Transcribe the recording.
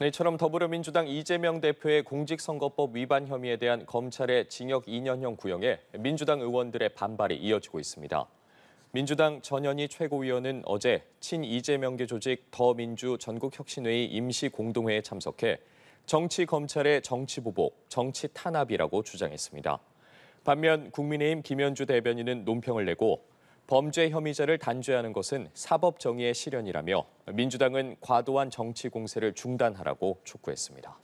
네, 이처럼 더불어민주당 이재명 대표의 공직선거법 위반 혐의에 대한 검찰의 징역 2년형 구형에 민주당 의원들의 반발이 이어지고 있습니다. 민주당 전현희 최고위원은 어제 친이재명계 조직 더민주 전국혁신회의 임시공동회에 참석해 정치검찰의 정치보복, 정치탄압이라고 주장했습니다. 반면 국민의힘 김현주 대변인은 논평을 내고 범죄 혐의자를 단죄하는 것은 사법 정의의 실현이라며 민주당은 과도한 정치 공세를 중단하라고 촉구했습니다.